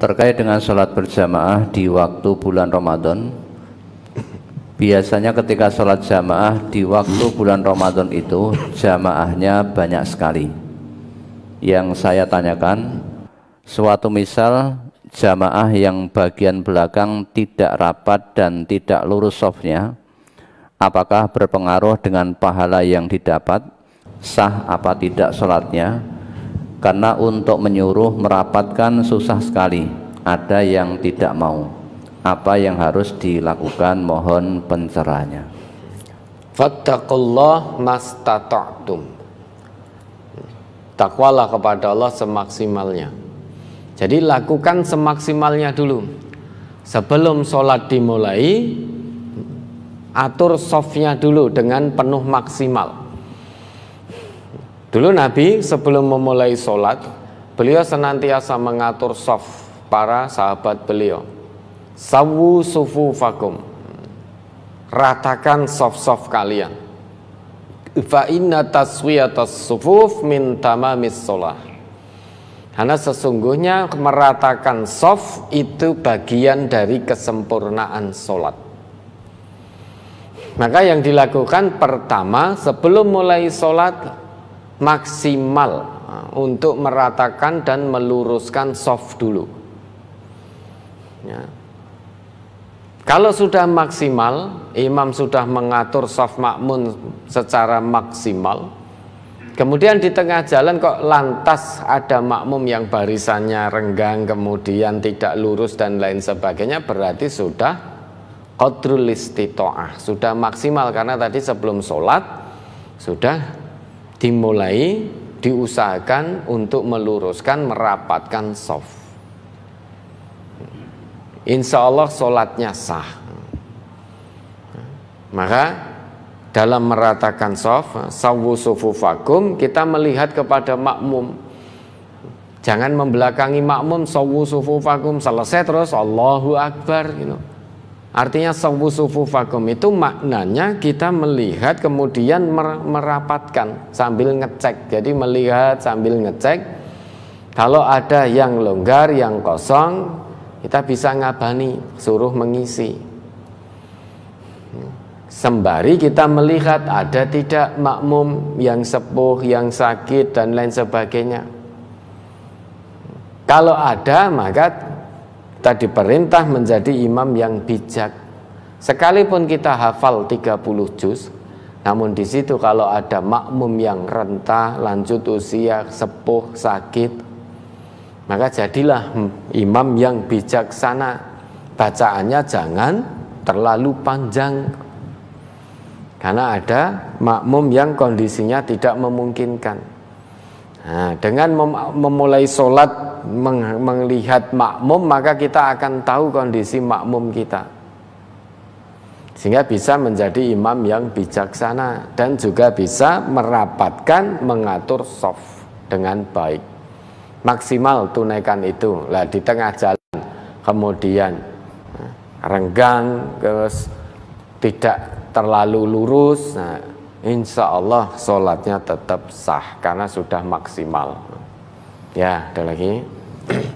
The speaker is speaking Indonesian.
Terkait dengan sholat berjamaah di waktu bulan Ramadan, biasanya ketika sholat jamaah di waktu bulan Ramadan itu jamaahnya banyak sekali. Yang saya tanyakan, suatu misal jamaah yang bagian belakang tidak rapat dan tidak lurus softnya, apakah berpengaruh dengan pahala yang didapat, sah apa tidak sholatnya, karena untuk menyuruh merapatkan susah sekali ada yang tidak mau apa yang harus dilakukan mohon pencerahannya fattaqullah mastata'tum takwalah kepada Allah semaksimalnya jadi lakukan semaksimalnya dulu sebelum sholat dimulai atur softnya dulu dengan penuh maksimal Dulu Nabi sebelum memulai sholat, beliau senantiasa mengatur soft para sahabat beliau. Sawu sufu fakum. Ratakan soft-soft kalian. Fa inna taswiyatas sufuf min tamamis sholat Karena sesungguhnya meratakan soft itu bagian dari kesempurnaan sholat. Maka yang dilakukan pertama sebelum mulai sholat maksimal ah, untuk meratakan dan meluruskan soft dulu. Ya. Kalau sudah maksimal, imam sudah mengatur soft makmun secara maksimal. Kemudian di tengah jalan kok lantas ada makmum yang barisannya renggang, kemudian tidak lurus dan lain sebagainya, berarti sudah qadrul istitoah, sudah maksimal karena tadi sebelum sholat sudah dimulai diusahakan untuk meluruskan merapatkan soft insya Allah sholatnya sah maka dalam meratakan sof sawu sufufakum kita melihat kepada makmum jangan membelakangi makmum sawu sufufakum selesai terus Allahu Akbar You gitu. know. Artinya sawu fakum itu maknanya kita melihat kemudian merapatkan sambil ngecek. Jadi melihat sambil ngecek kalau ada yang longgar, yang kosong, kita bisa ngabani, suruh mengisi. Sembari kita melihat ada tidak makmum yang sepuh, yang sakit dan lain sebagainya. Kalau ada maka Tadi perintah menjadi imam yang bijak. Sekalipun kita hafal 30 juz, namun di situ kalau ada makmum yang rentah, lanjut usia, sepuh, sakit, maka jadilah imam yang bijaksana. Bacaannya jangan terlalu panjang karena ada makmum yang kondisinya tidak memungkinkan. Nah, dengan mem memulai sholat meng melihat makmum maka kita akan tahu kondisi makmum kita sehingga bisa menjadi imam yang bijaksana dan juga bisa merapatkan mengatur soft dengan baik maksimal tunaikan itu lah di tengah jalan kemudian renggang terus tidak terlalu lurus nah, insya Allah sholatnya tetap sah karena sudah maksimal. Ya, ada lagi.